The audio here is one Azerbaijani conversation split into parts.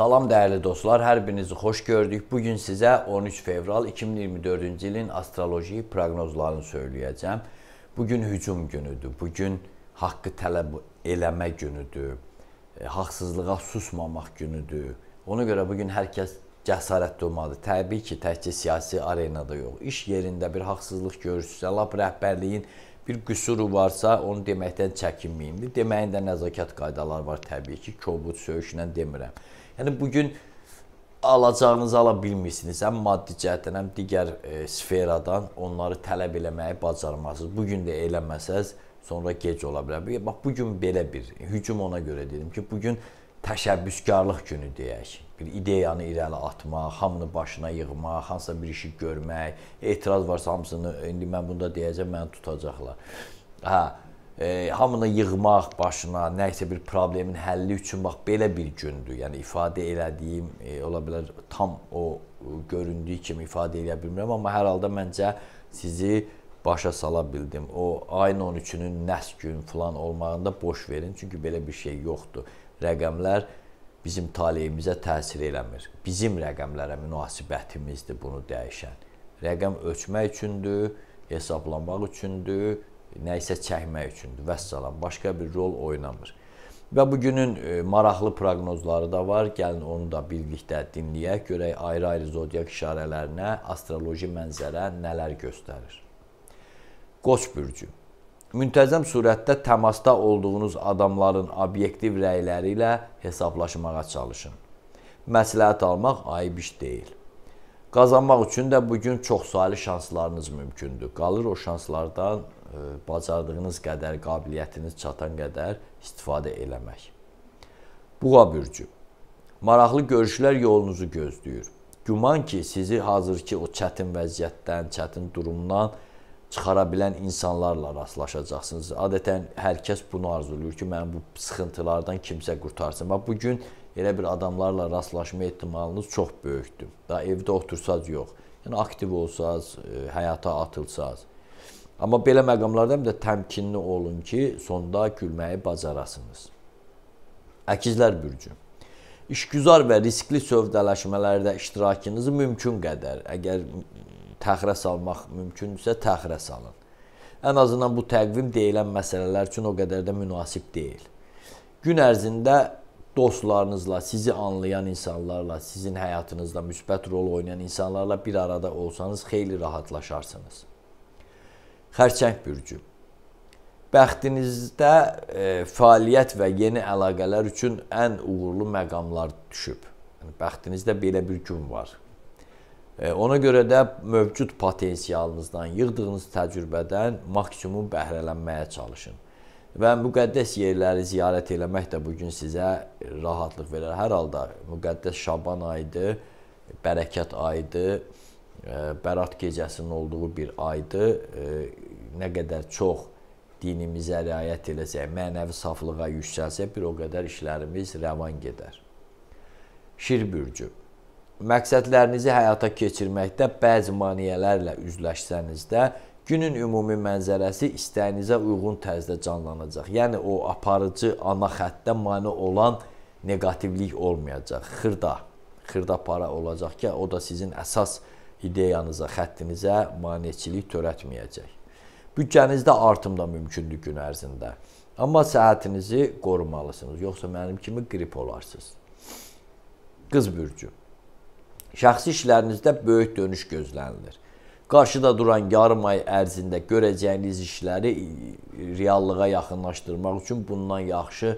Salam dəyərli dostlar, hər birinizi xoş gördük. Bu gün sizə 13 fevral 2024-cü ilin astroloji proqnozlarını söyləyəcəm. Bu gün hücum günüdür. Bu gün haqqı tələb eləmə günüdür. E, haqsızlığa susmamaq günüdür. Ona görə bu gün hər kəs cəsarətli olmalıdır. Təbii ki, təkcə siyasi arenada yox, iş yerində bir haqsızlıq görürsünüzsə, lap rəhbərliyin bir qüsuru varsa, onu deməkdən çəkinməyin. Deməyin də nəzakət qaydaları var təbii ki, kobud söyüşlə demirəm. Yəni bu gün alacağınızı ala bilmirsiniz. Həm maddi cəhətdən, həm digər e, sferadan onları tələb eləməyi bacarmazsınız. Bu gün də eləməsəz, sonra gec ola bilər. Bax bu gün belə bir hücum ona görə dedim ki, bu gün təşəbbüskarlıq günü deyək. Bir ideyanı irəli atmaq, hamını başına yığmaq, hansısa bir işi görmək, etiraz varsa hamısını indi mən bunda deyəcəm, məni tutacaqlar. Hə, e, hamını yığmaq başına, nəsə bir problemin həlli üçün bax belə bir gündür. Yəni ifadə elədiyim e, ola bilər tam o e, göründüyü kimi ifadə eləyə bilmirəm, amma hər halda məncə sizi başa sala bildim. O ayın 13-ünün nəs gün falan olmağında boş verin, çünki belə bir şey yoxdur. Rəqəmlər bizim taleyimizə təsir eləmir. Bizim rəqəmlərə münasibətimizdir bunu dəyişən. Rəqəm ölçmək üçündür, hesablamaq üçündür, nə isə çəkmək üçündür. Vəssalam, başqa bir rol oynamır. Və bu günün e, maraqlı proqnozları da var. Gəlin onu da birlikdə dinləyək, görək ayrı-ayrı zodiak işarələrinə astroloji mənzərə nələr göstərir. Qoç bürcü. Müntəzəm surətdə təmasda olduğunuz adamların obyektiv rəyləri ilə hesablaşmağa çalışın. Məsləhət almaq ayıb iş deyil. Qazanmaq üçün də bu gün çoxsaylı şanslarınız mümkündür. Qalır o şanslardan E, bacardığınız qədər, qabiliyyətiniz çatan qədər istifadə eləmək. Buğa bürcü. Maraqlı görüşlər yolunuzu gözləyir. Güman ki, sizi hazırki o çətin vəziyyətdən, çətin durumdan çıxara bilən insanlarla rastlaşacaqsınız. Adətən hər kəs bunu arzulayır ki, məni bu sıxıntılardan kimsə qurtarsın. Bax bu gün elə bir adamlarla rastlaşma ehtimalınız çox böyükdür. Da evdə otursaz yox. Yəni aktiv olsaz, e, həyata atılsaz Amma belə məqamlarda həm də təmkinli olun ki, sonda gülməyi bacarasınız. Əkizlər bürcü. İşgüzar və riskli sövdələşmələrdə iştirakınızı mümkün qədər, əgər təxirə salmaq mümkündürsə, təxirə salın. Ən azından bu təqvim deyilən məsələlər üçün o qədər də münasib deyil. Gün ərzində dostlarınızla, sizi anlayan insanlarla, sizin həyatınızda müsbət rol oynayan insanlarla bir arada olsanız xeyli rahatlaşarsınız xərçəng bürcü. Bəxtinizdə e, fəaliyyət və yeni əlaqələr üçün ən uğurlu məqamlar düşüb. Yəni bəxtinizdə belə bir gün var. E, ona görə də mövcud potensialınızdan, yığdığınız təcrübədən maksimum bəhrələnməyə çalışın. Və müqəddəs yerləri ziyarət eləmək də bu gün sizə rahatlıq verər. Hər halda müqəddəs Şaban ayıdır, bərəkət ayıdır. Bərat gecəsinin olduğu bir aydır. Nə qədər çox dinimizə riayət eləsək, mənəvi saflığa yüksəlsək, bir o qədər işlərimiz rəvan gedər. Şir bürcü. Məqsədlərinizi həyata keçirməkdə bəzi maneələrlə üzləşsəniz də, günün ümumi mənzərəsi istəyinizə uyğun tərzdə canlanacaq. Yəni o aparıcı ana xəttdə mane olan negativlik olmayacaq. Xırda, xırda para olacaq ki, o da sizin əsas ideyanıza, xəttinizə maneçilik törətməyəcək. Büdcənizdə artım da mümkündür gün ərzində. Amma səhhətinizi qorumalısınız, yoxsa mənim kimi qrip olarsınız. Qız bürcü. Şəxsi işlərinizdə böyük dönüş gözlənilir. Qarşıda duran yarım ay ərzində görəcəyiniz işləri reallığa yaxınlaşdırmaq üçün bundan yaxşı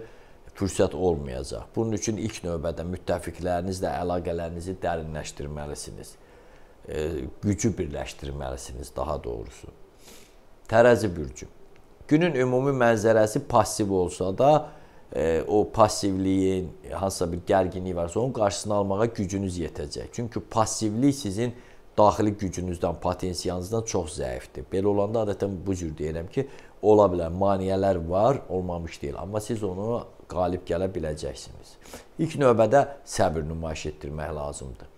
fürsət olmayacaq. Bunun üçün ilk növbədə müttəfiqlərinizlə əlaqələrinizi dərinləşdirməlisiniz. E, gücü birləşdirməlisiniz daha doğrusu. Tərəzi bürcü. Günün ümumi mənzərəsi passiv olsa da, e, o passivliyin, hansısa bir gərginlik varsa, onun qarşısını almağa gücünüz yetəcək. Çünki passivlik sizin daxili gücünüzdən, potensialınızdan çox zəifdir. Belə olanda adətən bu cür deyirəm ki, ola bilər maneələr var, olmamış deyil, amma siz onu qalib gələ biləcəksiniz. İlk növbədə səbr nümayiş etdirmək lazımdır.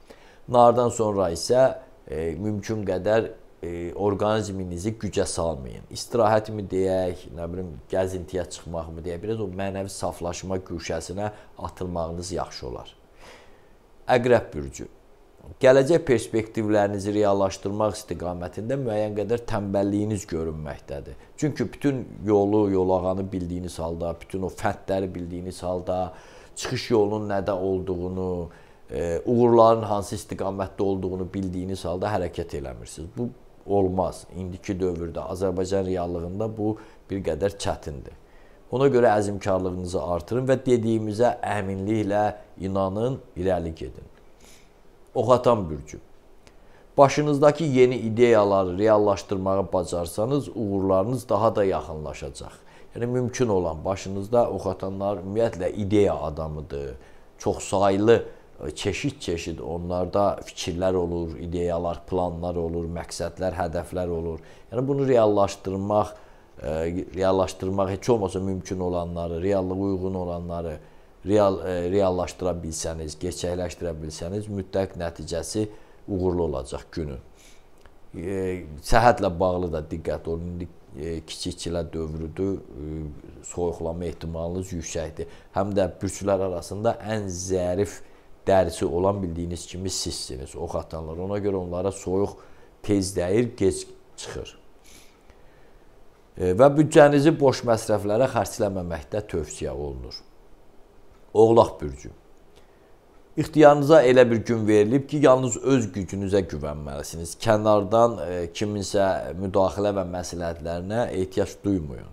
Nardan sonra isə e, mümkün qədər e, orqanizminizi gücə salmayın. İstirahətmi deyək, nə bilim gəzintiyə çıxmaqmı deyək, biraz o mənəvi saflaşma güşəsinə atılmağınız yaxşı olar. Əqrəb bürcü. Gələcək perspektivlərinizi reallaşdırmaq istiqamətində müəyyən qədər tənbəlliyiniz görünməkdədir. Çünki bütün yolu, yolağanı bildiyiniz halda, bütün o fəndləri bildiyiniz halda, çıxış yolunun nədə olduğunu, uğurların hansı istiqamətdə olduğunu bildiyiniz halda hərəkət eləmirsiniz. Bu olmaz. İndiki dövrdə Azərbaycan reallığında bu bir qədər çətindir. Ona görə əzmkarlığınızı artırın və dediyimizə əminliklə inanın, irəli gedin. Oxatan bürcü. Başınızdakı yeni ideyaları reallaşdırmağı bacarsanız, uğurlarınız daha da yaxınlaşacaq. Yəni mümkün olan başınızda oxatanlar ümumiyyətlə ideya adamıdır. Çoxsaylı saylı çeşid-çeşid onlarda fikirlər olur, ideyalar, planlar olur, məqsədlər, hədəflər olur. Yəni bunu reallaşdırmaq, e, reallaşdırmaq heç olmasa mümkün olanları, reallığa uyğun olanları real e, reallaşdıra bilsəniz, gerçəkləşdirə bilsəniz, mütləq nəticəsi uğurlu olacaq günün. E, səhhətlə bağlı da diqqət olun. İndi kiçik-çilə dövrüdür. Soyuqlama ehtimalınız yüksəkdir. Həm də bürçülər arasında ən zərif dərisi olan bildiyiniz kimi sizsiniz. Ox atanlar. Ona görə onlara soyuq tez dəyir, gec çıxır. E, və büdcənizi boş məsrəflərə xərcləməməkdə tövsiyə olunur. Oğlaq bürcü. İxtiyarınıza elə bir gün verilib ki, yalnız öz gücünüzə güvənməlisiniz. Kənardan e, kiminsə müdaxilə və məsləhətlərinə ehtiyac duymayın.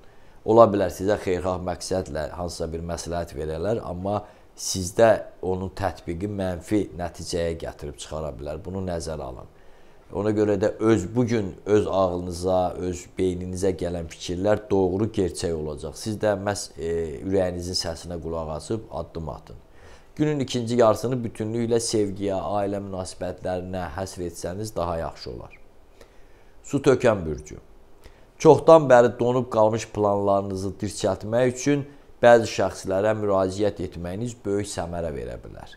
Ola bilər sizə xeyirxah məqsədlə hansısa bir məsləhət verərlər, amma sizdə onun tətbiqi mənfi nəticəyə gətirib çıxara bilər. Bunu nəzərə alın. Ona görə də öz bu gün öz ağlınıza, öz beyninizə gələn fikirlər doğru gerçək olacaq. Siz də məs e, ürəyinizin səsinə qulaq asıb addım atın. Günün ikinci yarısını bütünlüklə sevgiyə, ailə münasibətlərinə həsr etsəniz daha yaxşı olar. Su tökən bürcü. Çoxdan bəri donub qalmış planlarınızı dirçəltmək üçün bəzi şəxslərə müraciət etməyiniz böyük səmərə verə bilər.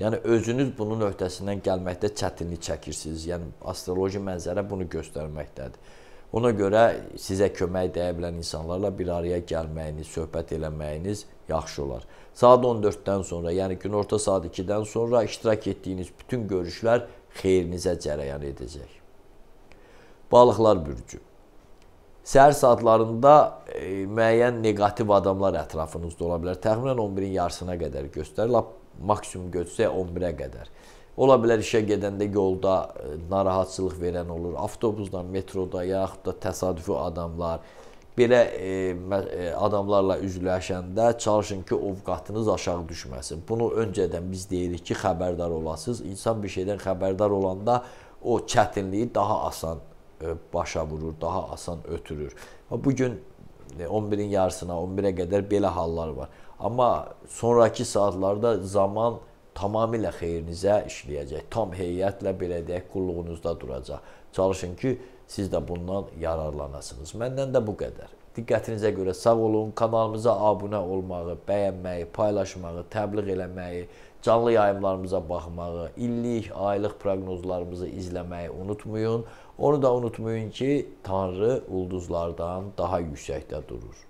Yəni özünüz bunun öhdəsindən gəlməkdə çətinlik çəkirsiniz. Yəni astroloji mənzərə bunu göstərməkdədir. Ona görə sizə kömək dəyə bilən insanlarla bir araya gəlməyiniz, söhbət eləməyiniz yaxşı olar. Saat 14-dən sonra, yəni günorta saat 2-dən sonra iştirak etdiyiniz bütün görüşlər xeyrinizə cərəyan edəcək. Balıqlar bürcü. Səhər saatlarında E, müəyyən neqativ adamlar ətrafınızda ola bilər. Təxminən 11-in yarısına qədər göstərir. Lap maksimum götsə 11-ə qədər. Ola bilər işə gedəndə yolda e, narahatçılıq verən olur. Avtobusdan, metroda yaxud da təsadüfi adamlar belə e, e adamlarla üzləşəndə çalışın ki, ovqatınız aşağı düşməsin. Bunu öncədən biz deyirik ki, xəbərdar olasınız. İnsan bir şeydən xəbərdar olanda o çətinliyi daha asan başa vurur, daha asan ötürür. Bu gün 11-in yarısına, 11-ə qədər belə hallar var. Amma sonrakı saatlarda zaman tamamilə xeyrinizə işləyəcək. Tam heyətlə belə deyək, qulluğunuzda duracaq. Çalışın ki, siz də bundan yararlanasınız. Məndən də bu qədər. Diqqətinizə görə sağ olun. Kanalımıza abunə olmağı, bəyənməyi, paylaşmağı, təbliğ eləməyi, canlı yayımlarımıza baxmağı, illik, aylıq proqnozlarımızı izləməyi unutmayın. Onu da unutmayın ki, Tanrı ulduzlardan daha yüksəkdə durur.